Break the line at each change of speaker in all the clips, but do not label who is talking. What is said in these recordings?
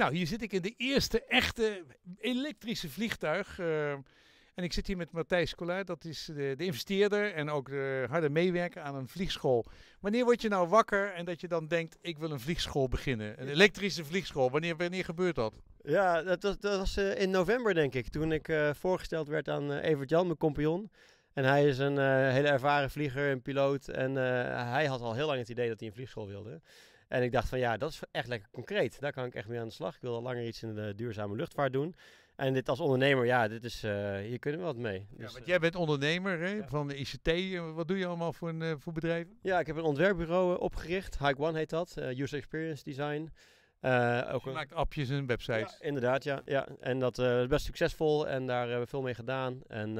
Nou, hier zit ik in de eerste echte elektrische vliegtuig. Eh, en ik zit hier met Matthijs Collard, dat is de, de, investeerder en ook de harde meewerker aan een vliegschool. Wanneer word je nou wakker en dat je dan denkt, ik wil een vliegschool beginnen? Een elektrische vliegschool, wanneer, wanneer gebeurt dat?
Ja, dat, was eh, in november denk ik, toen ik eh, voorgesteld werd aan Evert Jan, mijn compagnon. En hij is een hele ervaren vlieger en piloot en hij had al heel lang het idee dat hij een vliegschool wilde. En ik dacht van ja, dat is echt lekker concreet. Daar kan ik echt mee aan de slag. Ik wil al langer iets in de duurzame luchtvaart doen. En dit als ondernemer, ja, dit is, eh, hier kunnen we wat mee. Ja, dus, want eh, jij bent ondernemer hè, van de ICT. Wat doe je allemaal voor, een, eh, voor bedrijven? Ja, ik heb een ontwerpbureau opgericht. Hike One heet dat. User Experience Design. Uh, ook je maakt appjes en websites. inderdaad, ja. ja. En dat is best succesvol en daar hebben we veel mee gedaan. En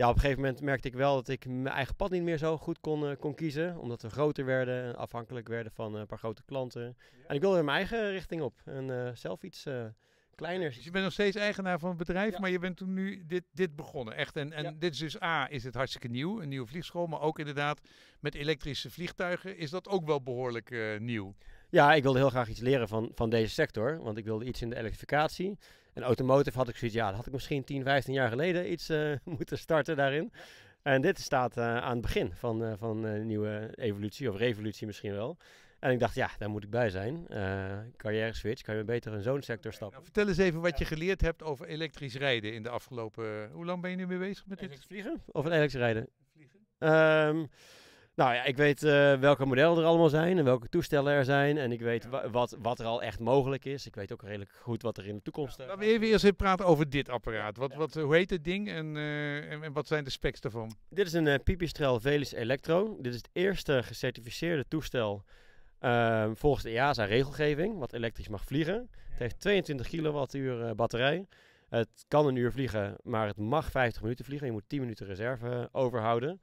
ja, op een gegeven moment merkte ik wel dat ik mijn eigen pad niet meer zo goed kon, eh, kon kiezen. Omdat we groter werden, afhankelijk werden van eh, een paar grote klanten. En ik wilde weer mijn eigen richting op en eh, zelf iets kleiner. Dus je bent nog steeds eigenaar van het bedrijf, maar je bent toen nu dit,
dit begonnen. Echt. En, en dit is dus A, is het hartstikke nieuw, een nieuwe vliegschool. Maar ook inderdaad met
elektrische vliegtuigen is
dat ook wel behoorlijk
nieuw. Ja, ik wilde heel graag iets leren van, van deze sector. Want ik wilde iets in de elektrificatie. En automotive had ik zoiets, ja, dat had ik misschien 10, 15 jaar geleden iets eh, moeten starten daarin. En dit staat eh, aan het begin van, eh, van een nieuwe evolutie, of revolutie misschien wel. En ik dacht, ja, daar moet ik bij zijn. carrière switch, kan je beter in zo'n sector stappen. Nou,
vertel eens even wat je geleerd hebt over elektrisch rijden in de afgelopen... Hoe lang ben je nu mee bezig met elektrisch dit? Vliegen
of elektrisch rijden? Vliegen. Ehm, nou ja, ik weet eh, welke modellen er allemaal zijn en welke toestellen er zijn. En ik weet wat, wat er al echt mogelijk is. Ik weet ook redelijk goed wat er in de toekomst... Ja, eh, laten we even eerst even praten over dit apparaat. Wat, wat, eh, hoe heet het
ding en, en, wat zijn de specs daarvan?
Dit is een uh, Pipistrel Velis Electro. Dit is het eerste gecertificeerde toestel ehm, volgens de EASA-regelgeving, wat elektrisch mag vliegen. Het heeft 22 kilowattuur batterij. Het kan een uur vliegen, maar het mag 50 minuten vliegen. Je moet 10 minuten reserve overhouden.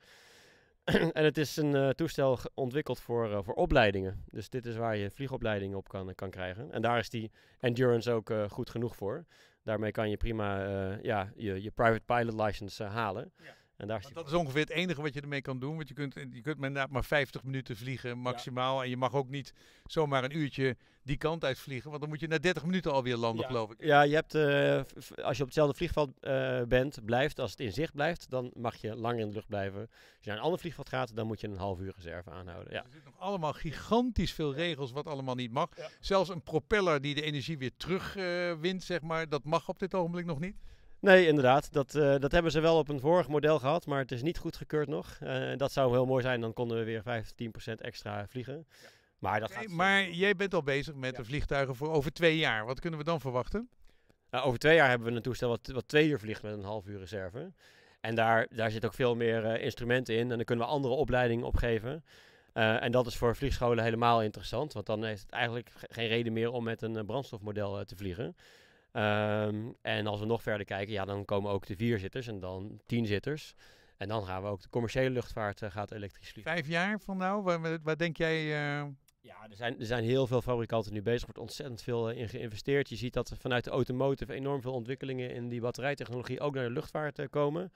en het is een eh, toestel ontwikkeld voor, eh, voor opleidingen. Dus dit is waar je vliegopleidingen op kan, kan krijgen. En daar is die endurance ook eh, goed genoeg voor. Daarmee kan je prima ja, je, je private pilot license halen. Ja. En
Dat is ongeveer het enige wat je ermee kan doen. Want je kunt, je kunt inderdaad maar 50 minuten vliegen maximaal. En je mag ook niet zomaar een uurtje die kant uit vliegen. Want dan moet je na 30 minuten alweer landen, geloof
ik. Ja, je hebt, eh, als je op hetzelfde vliegveld eh, bent, blijft, als het in zicht blijft, dan mag je lang in de lucht blijven. Als je naar een ander vliegveld gaat, dan moet je een half uur reserve aanhouden. Ja. Er zitten nog allemaal gigantisch veel regels wat allemaal niet mag. Zelfs een propeller die de
energie weer terugwint, eh, zeg maar, dat
mag op dit ogenblik nog niet. Nee, inderdaad. Dat, eh, dat hebben ze wel op een vorig model gehad, maar het is niet goedgekeurd nog. Uh, dat zou heel mooi zijn, dan konden we weer 15% extra vliegen. Maar, dat gaat... maar jij bent al bezig met de vliegtuigen voor over twee jaar. Wat kunnen we dan verwachten? Nou, over twee jaar hebben we een toestel wat, wat twee uur vliegt met een half uur reserve. En daar, daar zit ook veel meer eh, instrumenten in en dan kunnen we andere opleidingen opgeven. Uh, en dat is voor vliegscholen helemaal interessant, want dan heeft het eigenlijk geen reden meer om met een brandstofmodel te vliegen. Ehm, en als we nog verder kijken, ja, dan komen ook de vierzitters en dan tienzitters. En dan gaan we ook de commerciële luchtvaart eh, gaat elektrisch vliegen. Vijf jaar
van nou, waar, denk jij... Eh?
Ja, er zijn, er zijn heel veel fabrikanten nu bezig. Er wordt ontzettend veel eh, in geïnvesteerd. Je ziet dat er vanuit de automotive enorm veel ontwikkelingen in die batterijtechnologie ook naar de luchtvaart komen.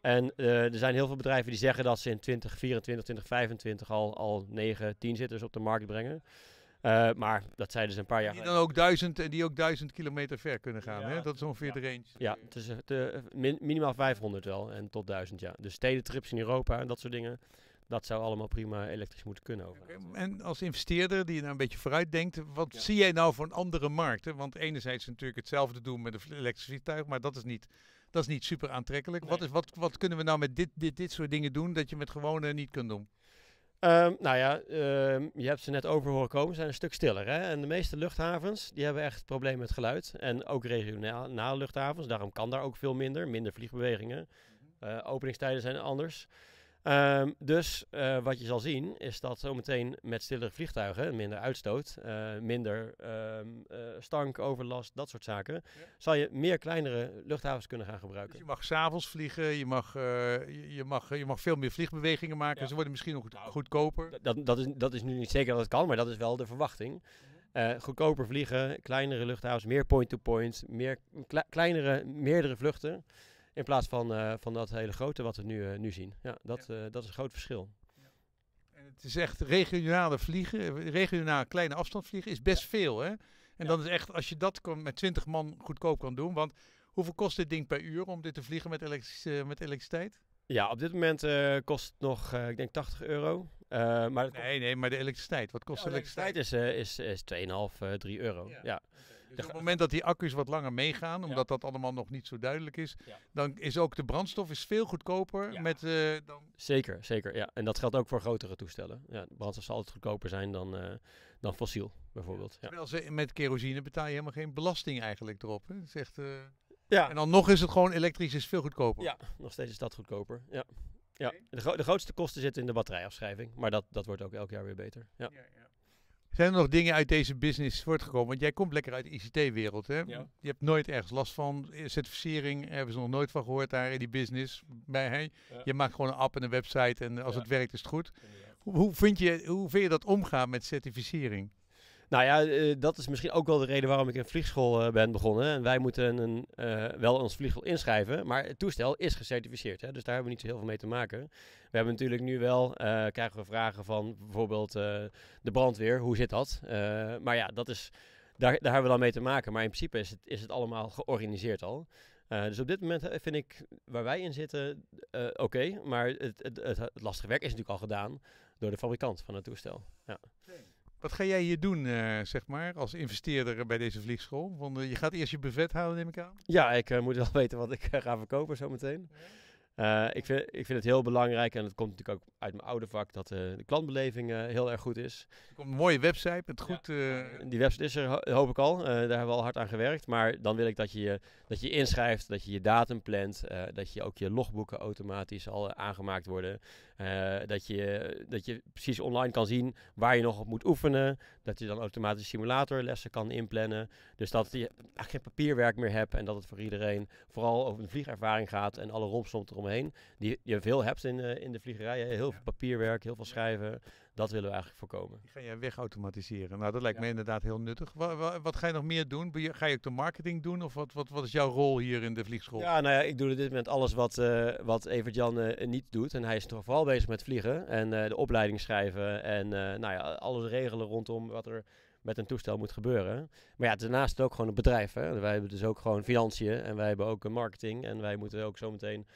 En er zijn heel veel bedrijven die zeggen dat ze in 2024, 2025 al, al 9, 10 zitters op de markt brengen. Eh, maar dat zijn dus een paar jaar Die dan ook duizend, eh, die ook duizend kilometer ver kunnen
gaan. hè? Dat is ongeveer de range.
Ja, de, eh, minimaal 500 wel en tot 1000 ja. Dus stedentrips in Europa en dat soort dingen. Dat zou allemaal prima elektrisch moeten kunnen. Over. en
als investeerder die nou een beetje vooruit denkt, wat zie jij nou voor een andere markten? Want enerzijds natuurlijk hetzelfde doen met een elektrisch vliegtuig, maar dat is niet dat is niet super
aantrekkelijk. Wat, is, wat, wat kunnen we nou met dit, dit, dit soort dingen doen dat je met gewone niet kunt doen? Ehm, nou ja, ehm, je hebt ze net over horen komen, zijn een stuk stiller. Hè? En de meeste luchthavens die hebben echt problemen met geluid. En ook regionale luchthavens, daarom kan daar ook veel minder, minder vliegbewegingen. Mhm. Eh, openingstijden zijn anders. Ehm, dus eh, wat je zal zien is dat zometeen met stillere vliegtuigen, minder uitstoot, eh, minder um, ehm, eh, stank, overlast, dat soort zaken, zal je meer kleinere luchthavens kunnen gaan gebruiken. Dus je mag
s'avonds vliegen, je mag, je, mag, je mag veel meer vliegbewegingen maken, ze worden misschien nog goed, nou,
goedkoper. Dat, dat, is, dat is nu niet zeker dat het kan, maar dat is wel de verwachting. Mhm. goedkoper vliegen, kleinere luchthavens, meer point-to-point, -point, meer kleinere, meerdere vluchten. In plaats van, eh, van dat hele grote wat we nu, eh, nu zien. Ja, dat, eh, dat is een groot verschil.
En het is echt
regionale vliegen, regionaal kleine afstand vliegen is best veel. Hè? En
dan is echt, als je dat met 20 man goedkoop kan doen. Want hoeveel kost dit ding per uur om dit te vliegen met, elektrische, met elektriciteit?
Ja, op dit moment kost het nog, ik denk 80 euro. maar nee, nee, maar de elektriciteit. Wat kost de elektriciteit? elektriciteit is, is, is 2,5, 3 euro. Ja
op het moment dat die accu's wat langer meegaan, omdat dat allemaal nog niet zo duidelijk is, dan is
ook de brandstof is veel goedkoper. Met, eh, dan... Zeker, zeker. Ja. En dat geldt ook voor grotere toestellen. Ja, de brandstof zal altijd goedkoper zijn dan, eh, dan fossiel, bijvoorbeeld.
Terwijl ze met kerosine
betaal je helemaal geen belasting eigenlijk erop.
Hè? Eh, ja. En dan nog is het gewoon elektrisch is veel goedkoper. Ja,
nog steeds is dat goedkoper. Ja. Ja. De, grootste kosten zitten in de batterijafschrijving, maar dat, dat wordt ook elk jaar weer beter. ja, ja.
Zijn er nog dingen uit deze business voortgekomen? Want jij komt lekker uit de ICT-wereld, hè? Ja. Je hebt nooit ergens last van. Certificering hebben ze nog nooit van gehoord daar in die business. Bij, ja. Je maakt gewoon een app en een website en als het werkt is het goed. Hoe,
hoe, vind je, hoe vind je dat omgaan met certificering? Nou ja, eh, dat is misschien ook wel de reden waarom ik in vliegschool eh, ben begonnen. En wij moeten een, eh, wel ons vliegschool inschrijven, maar het toestel is gecertificeerd. Hè? Dus daar hebben we niet zo heel veel mee te maken. We hebben natuurlijk nu wel, krijgen we vragen van bijvoorbeeld de brandweer, hoe zit dat? maar ja, dat is, daar, daar hebben we dan mee te maken. Maar in principe is het, is het allemaal georganiseerd al. dus op dit moment vind ik waar wij in zitten oké. maar het, het, het, lastige werk is natuurlijk al gedaan door de fabrikant van het toestel. Ja. Wat ga jij hier doen, eh, zeg maar, als investeerder bij deze vliegschool? Want eh, je gaat eerst je buffet houden, neem ik aan. Ja, ik eh, moet wel weten wat ik ga verkopen zometeen. meteen. Eh, ik, vind, ik vind het heel belangrijk, en het komt natuurlijk ook uit mijn oude vak, dat eh, de klantbeleving eh, heel erg goed is. een mooie website, het goed... Die website is er, hoop ik al. daar hebben we al hard aan gewerkt. Maar dan wil ik dat je dat je inschrijft, dat je je datum plant, dat je ook je logboeken automatisch al aangemaakt worden. dat, je, dat je precies online kan zien waar je nog op moet oefenen. Dat je dan automatisch simulatorlessen kan inplannen. Dus dat je ah, geen papierwerk meer hebt en dat het voor iedereen vooral over een vliegervaring gaat en alle rompslomp erom Heen. Die je veel hebt in, eh, in de vliegerij. Heel veel papierwerk, heel veel schrijven. Dat willen we eigenlijk voorkomen. ga je wegautomatiseren. Nou, dat lijkt me inderdaad heel nuttig. Wat, ga je
nog meer doen? Ga je ook de marketing doen? Of wat, wat, wat is jouw rol hier in de vliegschool?
Ja, nou ja, ik doe op dit moment alles wat, uh, wat Evert-Jan eh, niet doet. En hij is toch vooral bezig met vliegen. En de opleiding schrijven. En nou ja, alles regelen rondom wat er met een toestel moet gebeuren. Maar ja, daarnaast ook gewoon een bedrijf. Hè? Wij hebben dus ook gewoon financiën en wij hebben ook marketing. En wij moeten ook zometeen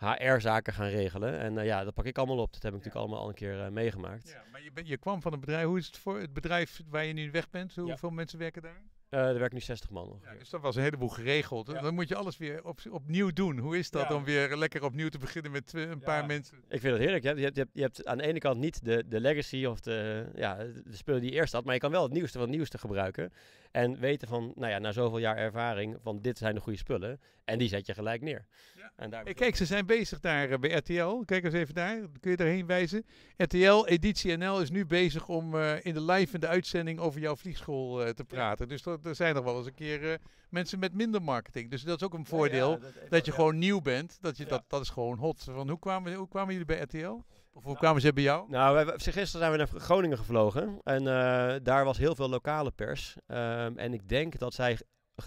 HR-zaken gaan regelen. En eh, ja, dat pak ik allemaal op. Dat heb ik natuurlijk allemaal al een keer eh, meegemaakt. Ja,
maar je, je, kwam van een bedrijf. Hoe is het voor het bedrijf waar je nu weg bent? Hoeveel mensen werken daar?
Uh, er werken nu 60 man nog. Ja, dus dat was een heleboel geregeld. Dan moet je alles weer op, opnieuw doen. Hoe is dat om weer lekker opnieuw te beginnen met een paar mensen? Ik vind het heerlijk. Je hebt, je je hebt aan de ene kant niet de, de legacy of de, ja, de spullen die je eerst had. Maar je kan wel het nieuwste van het nieuwste gebruiken. En weten van, nou ja, na zoveel jaar ervaring, van dit zijn de goede spullen. En die zet je gelijk neer. Ja. En daar... Kijk, ze zijn bezig daar eh, bij RTL. Kijk eens even daar. Kun je daarheen wijzen? RTL Editie
NL is nu bezig om eh, in de live in de uitzending over jouw vliegschool eh, te praten. Dus dat, er zijn nog wel eens een keer mensen met minder marketing. Dus dat is ook een voordeel. dat, je gewoon nieuw bent. Dat, je, dat, dat is gewoon hot. Van, hoe, kwamen, hoe kwamen jullie bij RTL?
Of hoe kwamen ze bij jou? Nou, wij, gisteren zijn we naar Groningen gevlogen. En eh, daar was heel veel lokale pers. Ehm, en ik denk dat zij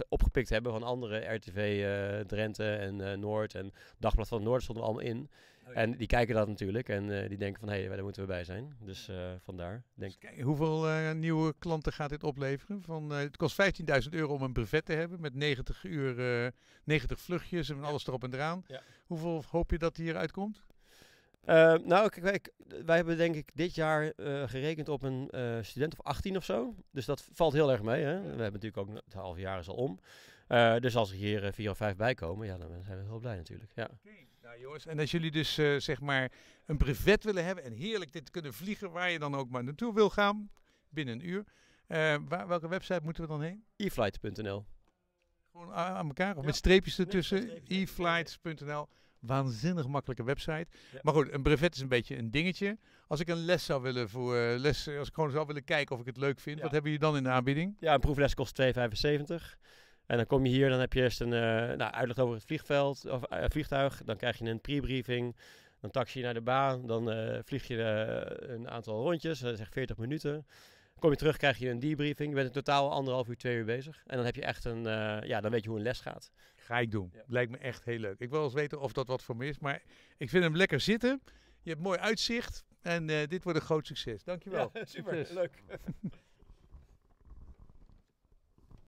opgepikt hebben van andere RTV eh, Drenthe en eh, Noord. En Dagblad van Noord stonden allemaal in. Oh, en die kijken dat natuurlijk. En die denken van, hé, hey, daar moeten we bij zijn. Dus vandaar. Denk... Dus
hoeveel nieuwe klanten gaat dit opleveren? Van, het kost 15.000 euro om een brevet te hebben met 90 uur, 90 vluchtjes en alles erop en eraan.
Hoeveel hoop je dat hier uitkomt? Eh, nou, kijk, wij, hebben denk ik dit jaar eh, gerekend op een eh, student of 18 of zo. Dus dat valt heel erg mee. Hè? We hebben natuurlijk ook het halve jaar is al om. dus als er hier vier of vijf bij komen, ja, dan zijn we heel blij natuurlijk. Ja. Okay.
Nou jongens, en als jullie dus zeg maar een brevet willen hebben en heerlijk dit kunnen vliegen waar je dan ook maar naartoe wil gaan, binnen een uur. Waar, welke website moeten we dan heen? eflight.nl Gewoon aan elkaar of met streepjes ertussen? eflights.nl. Nee, waanzinnig makkelijke website. Maar goed, een brevet is een beetje een dingetje. Als ik een les zou
willen voor eh, les, als ik gewoon zou willen kijken of ik het leuk vind, wat hebben jullie dan in de aanbieding? Ja, een proefles kost 2,75. En dan kom je hier, dan heb je eerst een eh, nou, uitleg over het vliegveld, of, eh, vliegtuig. Dan krijg je een pre-briefing. Dan taxi je naar de baan. Dan vlieg je een aantal rondjes, dat is echt 40 minuten. Kom je terug, krijg je een debriefing. Je bent in totaal anderhalf uur, twee uur bezig. En dan heb je echt een, eh, ja, dan weet je hoe een les gaat. Ga ik doen. Ja. Lijkt me echt heel leuk. Ik wil eens weten of
dat wat voor me is. Maar ik vind hem lekker zitten. Je hebt mooi uitzicht. En eh, dit wordt een groot succes.
Dankjewel. Ja, super. Leuk.